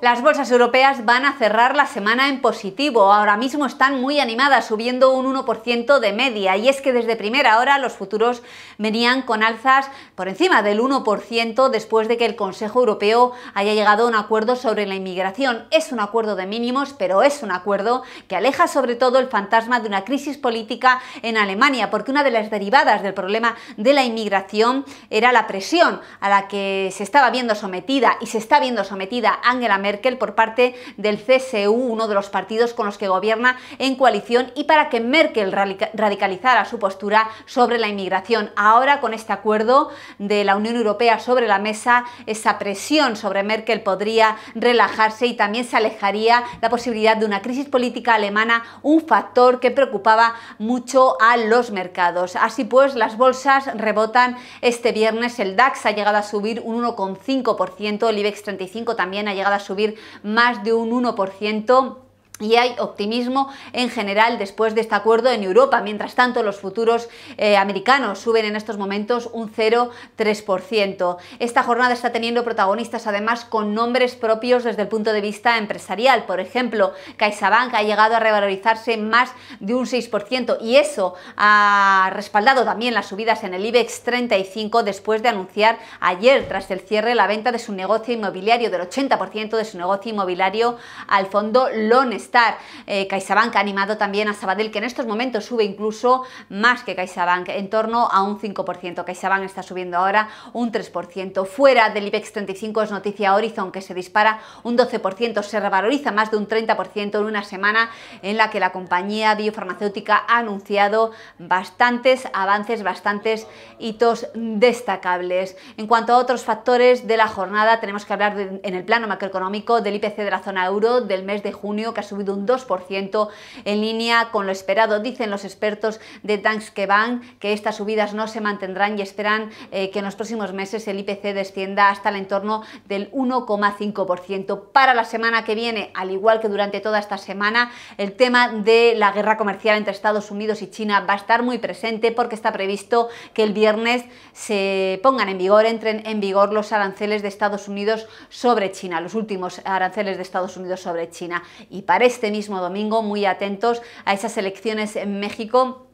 Las bolsas europeas van a cerrar la semana en positivo. Ahora mismo están muy animadas, subiendo un 1% de media. Y es que desde primera hora los futuros venían con alzas por encima del 1% después de que el Consejo Europeo haya llegado a un acuerdo sobre la inmigración. Es un acuerdo de mínimos, pero es un acuerdo que aleja sobre todo el fantasma de una crisis política en Alemania, porque una de las derivadas del problema de la inmigración era la presión a la que se estaba viendo sometida y se está viendo sometida Angela Merkel Merkel por parte del CSU, uno de los partidos con los que gobierna en coalición, y para que Merkel radicalizara su postura sobre la inmigración. Ahora, con este acuerdo de la Unión Europea sobre la mesa, esa presión sobre Merkel podría relajarse y también se alejaría la posibilidad de una crisis política alemana, un factor que preocupaba mucho a los mercados. Así pues, las bolsas rebotan este viernes. El DAX ha llegado a subir un 1,5%, el IBEX 35 también ha llegado a subir más de un 1% y hay optimismo en general después de este acuerdo en Europa. Mientras tanto, los futuros eh, americanos suben en estos momentos un 0,3%. Esta jornada está teniendo protagonistas además con nombres propios desde el punto de vista empresarial. Por ejemplo, CaixaBank ha llegado a revalorizarse más de un 6% y eso ha respaldado también las subidas en el IBEX 35 después de anunciar ayer tras el cierre la venta de su negocio inmobiliario, del 80% de su negocio inmobiliario al fondo Lones estar. Eh, CaixaBank ha animado también a Sabadell, que en estos momentos sube incluso más que CaixaBank, en torno a un 5%. CaixaBank está subiendo ahora un 3%. Fuera del IBEX 35 es noticia Horizon, que se dispara un 12%, se revaloriza más de un 30% en una semana en la que la compañía biofarmacéutica ha anunciado bastantes avances, bastantes hitos destacables. En cuanto a otros factores de la jornada, tenemos que hablar en el plano macroeconómico del IPC de la zona euro del mes de junio, que ha subido de un 2% en línea con lo esperado. Dicen los expertos de Danske Bank que estas subidas no se mantendrán y esperan eh, que en los próximos meses el IPC descienda hasta el entorno del 1,5%. Para la semana que viene, al igual que durante toda esta semana, el tema de la guerra comercial entre Estados Unidos y China va a estar muy presente porque está previsto que el viernes se pongan en vigor, entren en vigor los aranceles de Estados Unidos sobre China, los últimos aranceles de Estados Unidos sobre China. Y parece este mismo domingo, muy atentos a esas elecciones en México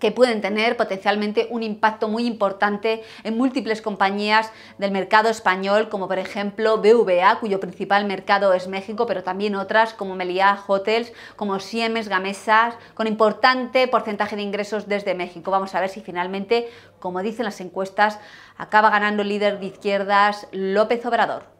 que pueden tener potencialmente un impacto muy importante en múltiples compañías del mercado español, como por ejemplo BVA, cuyo principal mercado es México, pero también otras como Meliá Hotels, como Siemens Gamesas, con importante porcentaje de ingresos desde México. Vamos a ver si finalmente, como dicen las encuestas, acaba ganando el líder de izquierdas López Obrador.